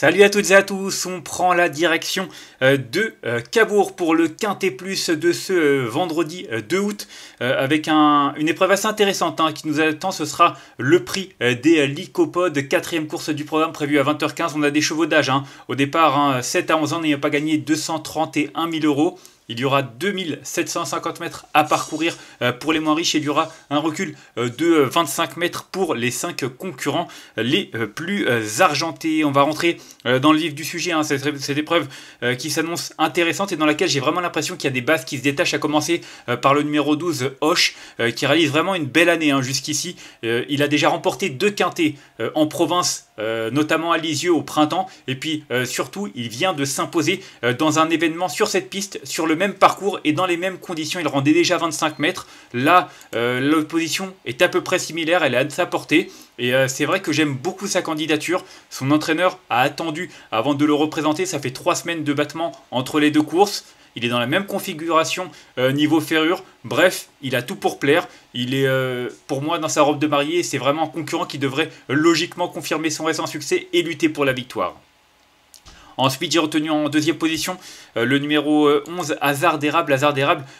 Salut à toutes et à tous, on prend la direction euh, de euh, Cabourg pour le Quintet Plus de ce euh, vendredi 2 août avec une épreuve assez intéressante hein, qui nous attend, ce sera le prix des Lycopodes, quatrième course du programme prévue à 20h15, on a des chevaux d'âge, hein. au départ 7 hein, à 11 ans n'ayant pas gagné 231 000 euros, il y aura 2750 mètres à parcourir euh, pour les moins riches et il y aura un recul euh, de 25 mètres pour les 5 concurrents euh, les plus argentés. On va rentrer dans le vif du sujet, hein. cette, épreuve qui s'annonce intéressante et dans laquelle j'ai vraiment l'impression qu'il y a des bases qui se détachent, à commencer par le numéro 12, Hoche, qui réalise vraiment une belle année hein. jusqu'ici. Il a déjà remporté deux quintés en province notamment à Lisieux au printemps. Et puis surtout, il vient de s'imposer dans un événement sur cette piste, sur le même parcours et dans les mêmes conditions. Il rendait déjà 25 mètres. Là, euh, l'opposition est à peu près similaire, elle est à sa portée. Et euh, c'est vrai que j'aime beaucoup sa candidature. Son entraîneur a attendu avant de le représenter. Ça fait trois semaines de battement entre les deux courses. Il est dans la même configuration euh, niveau ferrure. Bref, il a tout pour plaire. Il est pour moi dans sa robe de mariée. C'est vraiment un concurrent qui devrait logiquement confirmer son récent succès et lutter pour la victoire. Ensuite, j'ai retenu en deuxième position euh, le numéro 11, euh, Hazard d'érable.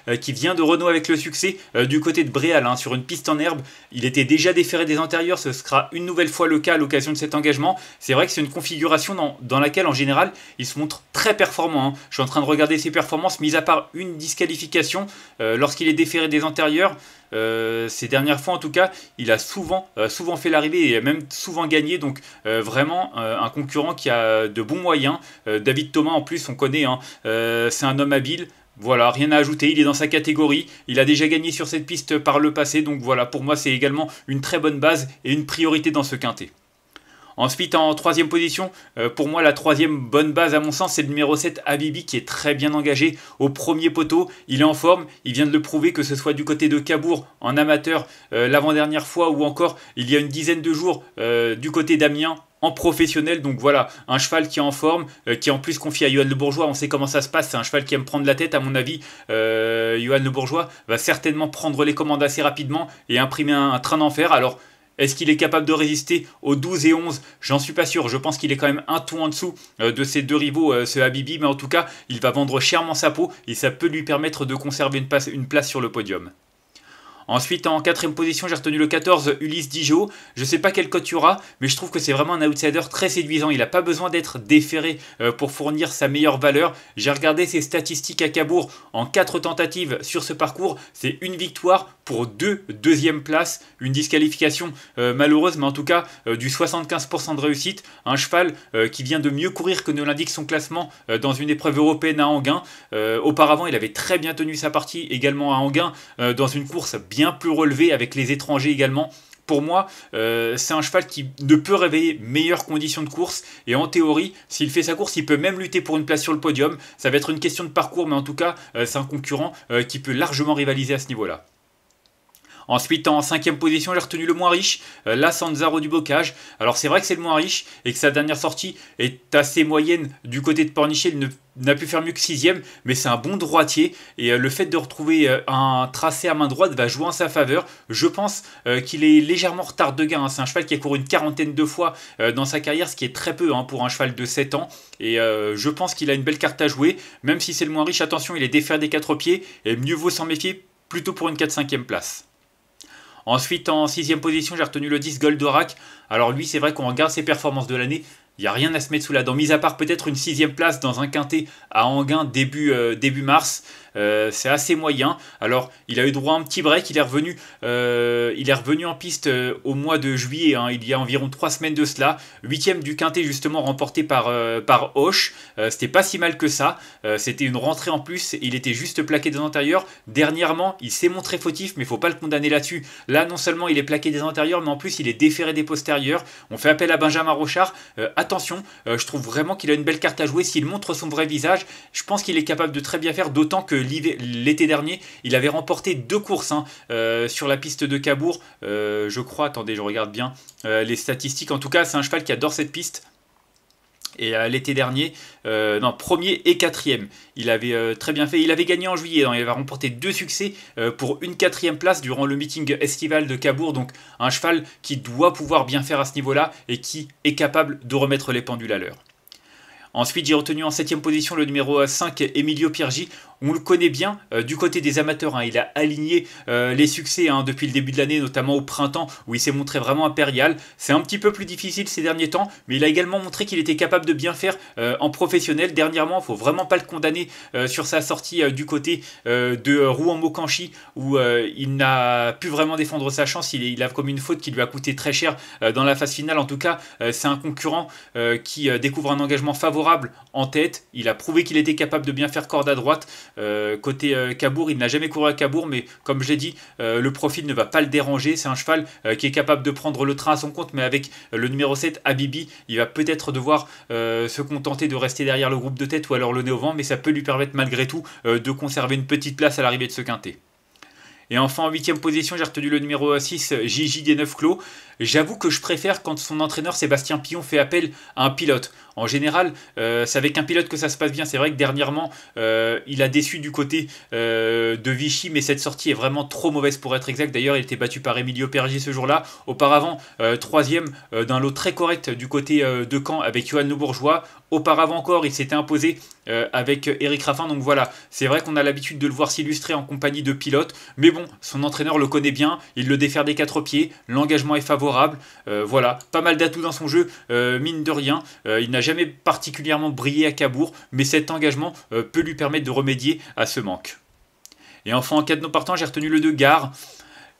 Euh, qui vient de Renault avec le succès du côté de Bréal hein, sur une piste en herbe. Il était déjà déféré des antérieurs, ce sera une nouvelle fois le cas à l'occasion de cet engagement. C'est vrai que c'est une configuration dans, laquelle en général il se montre très performant. Hein. Je suis en train de regarder ses performances, mis à part une disqualification lorsqu'il est déféré des antérieurs. Euh, ces dernières fois, en tout cas, il a souvent, euh, souvent fait l'arrivée et même souvent gagné. Donc, euh, vraiment, un concurrent qui a de bons moyens. David Thomas, en plus, on connaît. Hein, c'est un homme habile. Voilà, rien à ajouter, il est dans sa catégorie, il a déjà gagné sur cette piste par le passé, donc voilà, pour moi c'est également une très bonne base et une priorité dans ce quintet. Ensuite, en troisième position, euh, pour moi, la troisième bonne base, à mon sens, c'est le numéro 7, Abibi qui est très bien engagé au premier poteau. Il est en forme, il vient de le prouver, que ce soit du côté de Cabourg, en amateur, euh, l'avant-dernière fois, ou encore il y a une dizaine de jours, euh, du côté d'Amiens, en professionnel. Donc voilà, un cheval qui est en forme, qui en plus confie à Johan Le Bourgeois. On sait comment ça se passe. C'est un cheval qui aime prendre la tête, à mon avis. Johan Le Bourgeois va certainement prendre les commandes assez rapidement et imprimer un, un train d'enfer. Alors est-ce qu'il est capable de résister aux 12 et 11 J'en suis pas sûr. Je pense qu'il est quand même un tout en dessous euh, de ses deux rivaux, euh, ce Habibi. Mais en tout cas, il va vendre chèrement sa peau et ça peut lui permettre de conserver une une place sur le podium. Ensuite, en quatrième position, j'ai retenu le 14, Ulysse Dijo. Je ne sais pas quel code tu auras, mais je trouve que c'est vraiment un outsider très séduisant. Il n'a pas besoin d'être déféré euh, pour fournir sa meilleure valeur. J'ai regardé ses statistiques à Cabourg en 4 tentatives sur ce parcours. C'est une victoire pour deux deuxième places. Une disqualification euh, malheureuse, mais en tout cas euh, du 75% de réussite. Un cheval qui vient de mieux courir que ne l'indique son classement dans une épreuve européenne à Anguin. auparavant, il avait très bien tenu sa partie également à Anguin dans une course bien plus relevé avec les étrangers également. Pour moi, euh, c'est un cheval qui ne peut réveiller meilleures conditions de course. Et en théorie, s'il fait sa course, il peut même lutter pour une place sur le podium. Ça va être une question de parcours, mais en tout cas, euh, c'est un concurrent euh, qui peut largement rivaliser à ce niveau-là. Ensuite, en cinquième position, j'ai retenu le moins riche, euh, la Sanzaro du Bocage. Alors c'est vrai que c'est le moins riche et que sa dernière sortie est assez moyenne du côté de Pornichet. Il n'a pu faire mieux que sixième, mais c'est un bon droitier et euh, le fait de retrouver euh, un tracé à main droite va jouer en sa faveur. Je pense qu'il est légèrement retard de gain. Hein. C'est un cheval qui a couru une quarantaine de fois dans sa carrière, ce qui est très peu hein, pour un cheval de 7 ans. Et je pense qu'il a une belle carte à jouer, même si c'est le moins riche. Attention, il est défaire des quatre pieds et mieux vaut s'en méfier plutôt pour une 4-5e place. Ensuite, en sixième position, j'ai retenu le 10 Goldorak. Alors lui, c'est vrai qu'on regarde ses performances de l'année. Il n'y a rien à se mettre sous la dent, mis à part peut-être une sixième place dans un quintet à Anguin début euh, mars. Euh, c'est assez moyen. Alors, il a eu droit à un petit break. Il est revenu, euh, il est revenu en piste euh, au mois de juillet, hein. il y a environ 3 semaines de cela. Huitième du quintet, justement, remporté par, par Hoche. C'était pas si mal que ça. C'était une rentrée en plus. Il était juste plaqué des antérieurs. Dernièrement, il s'est montré fautif, mais faut pas le condamner là-dessus. Là, non seulement il est plaqué des antérieurs, mais en plus, il est déféré des postérieurs. On fait appel à Benjamin Rochard. attention, je trouve vraiment qu'il a une belle carte à jouer. S'il montre son vrai visage, je pense qu'il est capable de très bien faire, d'autant que l'été dernier, il avait remporté deux courses hein, euh, sur la piste de Cabourg. Euh, je crois, attendez, je regarde bien euh, les statistiques. En tout cas, c'est un cheval qui adore cette piste. Et l'été dernier, non, premier et quatrième. Il avait très bien fait. Il avait gagné en juillet. Hein. il avait remporté deux succès pour une quatrième place durant le meeting estival de Cabourg. Donc un cheval qui doit pouvoir bien faire à ce niveau-là et qui est capable de remettre les pendules à l'heure. Ensuite, j'ai retenu en 7 position le numéro 5, Emilio Piergi. On le connaît bien euh, du côté des amateurs. Hein. Il a aligné euh, les succès hein, depuis le début de l'année, notamment au printemps, où il s'est montré vraiment impérial. C'est un petit peu plus difficile ces derniers temps, mais il a également montré qu'il était capable de bien faire euh, en professionnel. Dernièrement, il ne faut vraiment pas le condamner sur sa sortie du côté de Rouen-Mokanchi, où il n'a pu vraiment défendre sa chance. Il, il, a comme une faute qui lui a coûté très cher dans la phase finale. En tout cas, c'est un concurrent qui découvre un engagement favorable en tête. Il a prouvé qu'il était capable de bien faire corde à droite. Euh, côté euh, cabour. il n'a jamais couru à Cabourg, mais comme j'ai dit, euh, le profil ne va pas le déranger. C'est un cheval qui est capable de prendre le train à son compte, mais avec le numéro 7, Abibi, il va peut-être devoir se contenter de rester derrière le groupe de tête ou alors le nez au vent, mais ça peut lui permettre malgré tout de conserver une petite place à l'arrivée de ce quintet. Et enfin, en huitième position, j'ai retenu le numéro 6, jjd des 9 clos. J'avoue que je préfère quand son entraîneur Sébastien Pillon fait appel à un pilote. En général, euh, c'est avec un pilote que ça se passe bien. C'est vrai que dernièrement, euh, il a déçu du côté euh, de Vichy, mais cette sortie est vraiment trop mauvaise pour être exact. D'ailleurs, il était battu par Emilio Pergi ce jour-là. Auparavant, troisième d'un lot très correct du côté de Caen avec Johan Bourgeois. Auparavant encore, il s'était imposé euh, avec euh, Eric Raffin. Donc voilà, c'est vrai qu'on a l'habitude de le voir s'illustrer en compagnie de pilotes. Mais bon, son entraîneur le connaît bien. Il le défère des quatre pieds. L'engagement est favorable. Euh, voilà, pas mal d'atouts dans son jeu, mine de rien. il n'a jamais particulièrement brillé à Cabourg. Mais cet engagement peut lui permettre de remédier à ce manque. Et enfin, en cas de non partant, j'ai retenu le 2 Gare.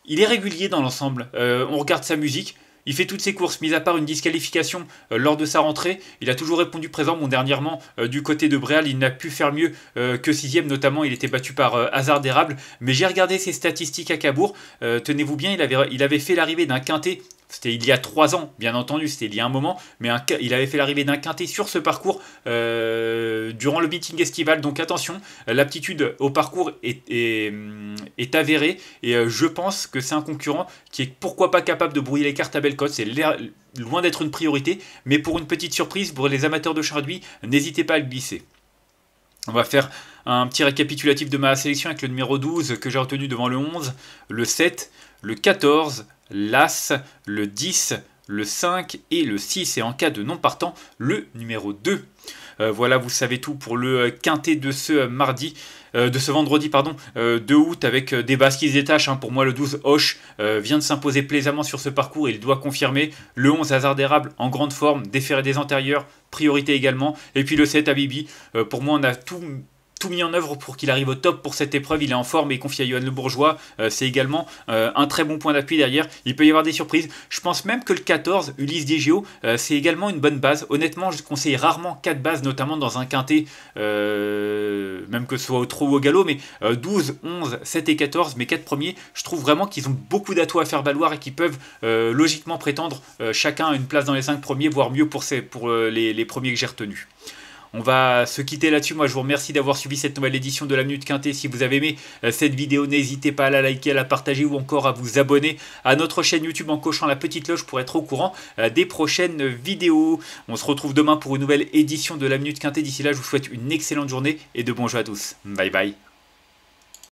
Il est régulier dans l'ensemble. on regarde sa musique. Il fait toutes ses courses, mis à part une disqualification euh, lors de sa rentrée. Il a toujours répondu présent. mon dernièrement, euh, du côté de Bréal, il n'a pu faire mieux euh, que sixième, notamment. Il était battu par hasard d'Érable. Mais j'ai regardé ses statistiques à Cabourg. Tenez-vous bien, il avait, il avait fait l'arrivée d'un quintet c'était il y a trois ans, bien entendu, c'était il y a un moment, mais il avait fait l'arrivée d'un quintet sur ce parcours euh, durant le meeting estival. Donc attention, euh, l'aptitude au parcours est, mm, avérée et euh, je pense que c'est un concurrent qui est pourquoi pas capable de brouiller les cartes à Belcote. C'est loin d'être une priorité, mais pour une petite surprise, pour les amateurs de charduit, n'hésitez pas à le glisser. On va faire un petit récapitulatif de ma sélection avec le numéro 12 que j'ai retenu devant le 11, le 7, le 14, l'As, le 10, le 5 et le 6, et en cas de non partant, le numéro 2. Euh, voilà, vous savez tout pour le euh, quintet de ce euh, mardi. de ce vendredi pardon, 2 août avec des bases qui se détachent. Hein. Pour moi, le 12, Hoche vient de s'imposer plaisamment sur ce parcours et il doit confirmer. Le 11, Hazard d'érable en grande forme, déféré des antérieurs, priorité également. Et puis le 7, Abibi. pour moi, on a tout tout mis en œuvre pour qu'il arrive au top pour cette épreuve. Il est en forme et confié à Johan Le Bourgeois. Euh, c'est également euh, un très bon point d'appui derrière. Il peut y avoir des surprises. Je pense même que le 14, Ulysse Diegio, euh, c'est également une bonne base. Honnêtement, je conseille rarement 4 bases, notamment dans un quintet, même que ce soit au trop ou au galop, mais 12, 11, 7 et 14, mes 4 premiers, je trouve vraiment qu'ils ont beaucoup d'atouts à faire valoir et qu'ils peuvent logiquement prétendre chacun à une place dans les 5 premiers, voire mieux pour, les, les premiers que j'ai retenus. On va se quitter là-dessus. Moi, je vous remercie d'avoir suivi cette nouvelle édition de la Minute Quintée. Si vous avez aimé euh, cette vidéo, n'hésitez pas à la liker, à la partager ou encore à vous abonner à notre chaîne YouTube en cochant la petite loge pour être au courant euh, des prochaines vidéos. On se retrouve demain pour une nouvelle édition de la Minute Quintée. D'ici là, je vous souhaite une excellente journée et de bons jeux à tous. Bye bye.